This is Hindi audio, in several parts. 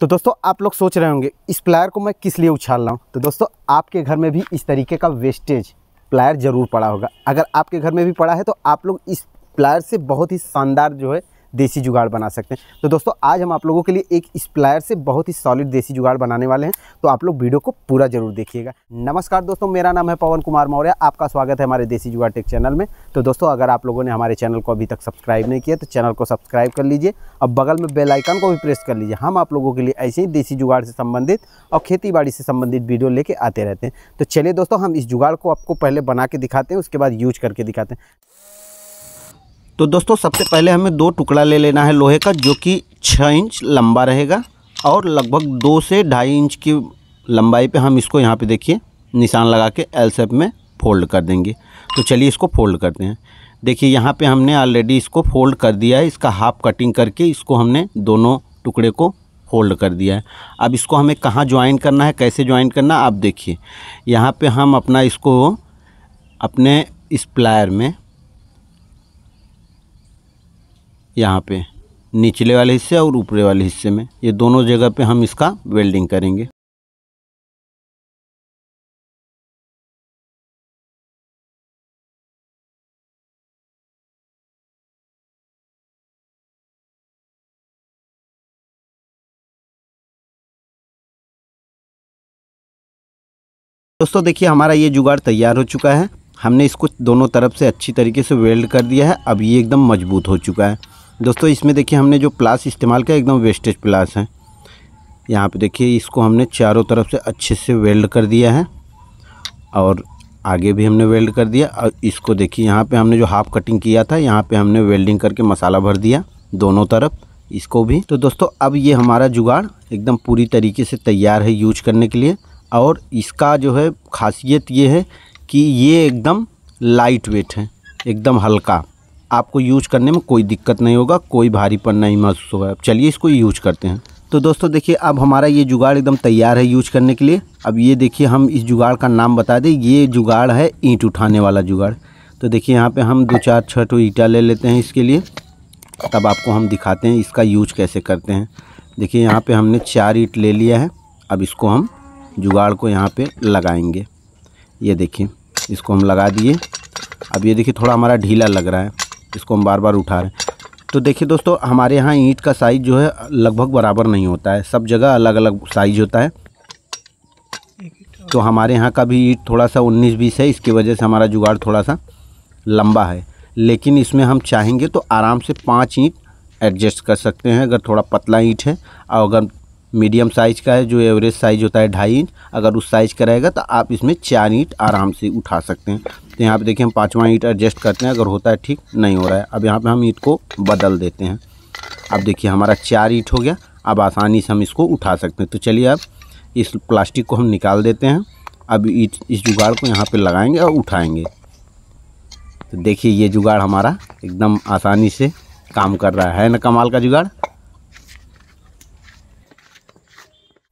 तो दोस्तों आप लोग सोच रहे होंगे इस प्लायर को मैं किस लिए उछाल रहा हूँ तो दोस्तों आपके घर में भी इस तरीके का वेस्टेज प्लायर ज़रूर पड़ा होगा अगर आपके घर में भी पड़ा है तो आप लोग इस प्लायर से बहुत ही शानदार जो है देसी जुगाड़ बना सकते हैं तो दोस्तों आज हम आप लोगों के लिए एक स्प्लायर से बहुत ही सॉलिड देसी जुगाड़ बनाने वाले हैं तो आप लोग वीडियो को पूरा जरूर देखिएगा नमस्कार दोस्तों मेरा नाम है पवन कुमार मौर्य आपका स्वागत है हमारे देसी जुगाड़ टेक चैनल में तो दोस्तों अगर आप लोगों ने हमारे चैनल को अभी तक सब्सक्राइब नहीं किया तो चैनल को सब्सक्राइब कर लीजिए और बगल में बेलाइकन को भी प्रेस कर लीजिए हम आप लोगों के लिए ऐसे ही देसी जुगाड़ से संबंधित और खेती बाड़ी से संबंधित वीडियो लेके आते रहते हैं तो चलिए दोस्तों हम इस जुगाड़ को आपको पहले बना के दिखाते हैं उसके बाद यूज करके दिखाते हैं तो दोस्तों सबसे पहले हमें दो टुकड़ा ले लेना है लोहे का जो कि छः इंच लंबा रहेगा और लगभग दो से ढाई इंच की लंबाई पे हम इसको यहाँ पे देखिए निशान लगा के एल सेप में फोल्ड कर देंगे तो चलिए इसको फोल्ड करते हैं देखिए यहाँ पे हमने ऑलरेडी इसको फोल्ड कर दिया है इसका हाफ कटिंग करके इसको हमने दोनों टुकड़े को फोल्ड कर दिया है अब इसको हमें कहाँ ज्वाइन करना है कैसे ज्वाइन करना आप देखिए यहाँ पर हम अपना इसको अपने इस प्लायर में यहाँ पे निचले वाले हिस्से और ऊपरे वाले हिस्से में ये दोनों जगह पे हम इसका वेल्डिंग करेंगे दोस्तों देखिए हमारा ये जुगाड़ तैयार हो चुका है हमने इसको दोनों तरफ से अच्छी तरीके से वेल्ड कर दिया है अब ये एकदम मजबूत हो चुका है दोस्तों इसमें देखिए हमने जो प्लास इस्तेमाल किया एकदम वेस्टेज प्लास है यहाँ पे देखिए इसको हमने चारों तरफ से अच्छे से वेल्ड कर दिया है और आगे भी हमने वेल्ड कर दिया और इसको देखिए यहाँ पे हमने जो हाफ़ कटिंग किया था यहाँ पे हमने वेल्डिंग करके मसाला भर दिया दोनों तरफ इसको भी तो दोस्तों अब ये हमारा जुगाड़ एकदम पूरी तरीके से तैयार है यूज करने के लिए और इसका जो है खासियत ये है कि ये एकदम लाइट वेट है एकदम हल्का आपको यूज करने में कोई दिक्कत नहीं होगा कोई भारीपन नहीं महसूस होगा चलिए इसको यूज करते हैं तो दोस्तों देखिए अब हमारा ये जुगाड़ एकदम तैयार है यूज करने के लिए अब ये देखिए हम इस जुगाड़ का नाम बता दें ये जुगाड़ है ईंट उठाने वाला जुगाड़ तो देखिए यहाँ पे हम दो चार छः ठो ईटा ले लेते हैं इसके लिए तब आपको हम दिखाते हैं इसका यूज कैसे करते हैं देखिए यहाँ पे हमने चार ईट ले लिया है अब इसको हम जुगाड़ को यहाँ पर लगाएंगे ये देखिए इसको हम लगा दिए अब ये देखिए थोड़ा हमारा ढीला लग रहा है इसको हम बार बार उठा रहे हैं तो देखिए दोस्तों हमारे यहाँ ईंट का साइज़ जो है लगभग बराबर नहीं होता है सब जगह अलग अलग साइज़ होता है तो हमारे यहाँ का भी ईंट थोड़ा सा उन्नीस बीस है इसकी वजह से हमारा जुगाड़ थोड़ा सा लंबा है लेकिन इसमें हम चाहेंगे तो आराम से पाँच ईंट एडजस्ट कर सकते हैं अगर थोड़ा पतला ईंट है और अगर मीडियम साइज़ का है जो एवरेज साइज़ होता है ढाई इंच अगर उस साइज़ का रहेगा तो आप इसमें चार ईंट आराम से उठा सकते हैं तो यहाँ पे देखिए हम पाँचवा ईंट एडजस्ट करते हैं अगर होता है ठीक नहीं हो रहा है अब यहाँ पे हम ईंट को बदल देते हैं अब देखिए हमारा चार ईंट हो गया अब आसानी से हम इसको उठा सकते हैं तो चलिए अब इस प्लास्टिक को हम निकाल देते हैं अब ईट इस जुगाड़ को यहाँ पर लगाएँगे और उठाएँगे तो देखिए ये जुगाड़ हमारा एकदम आसानी से काम कर रहा है ना कमाल का जुगाड़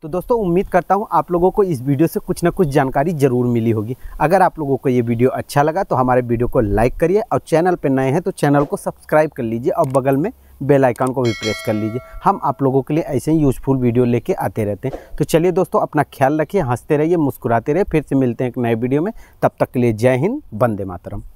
तो दोस्तों उम्मीद करता हूँ आप लोगों को इस वीडियो से कुछ ना कुछ जानकारी ज़रूर मिली होगी अगर आप लोगों को ये वीडियो अच्छा लगा तो हमारे वीडियो को लाइक करिए और चैनल पर नए हैं तो चैनल को सब्सक्राइब कर लीजिए और बगल में बेल आइकन को भी प्रेस कर लीजिए हम आप लोगों के लिए ऐसे ही यूज़फुल वीडियो लेके आते रहते हैं तो चलिए दोस्तों अपना ख्याल रखिए हंसते रहिए मुस्कुराते रहिए फिर से मिलते हैं एक नए वीडियो में तब तक के लिए जय हिंद बंदे मातरम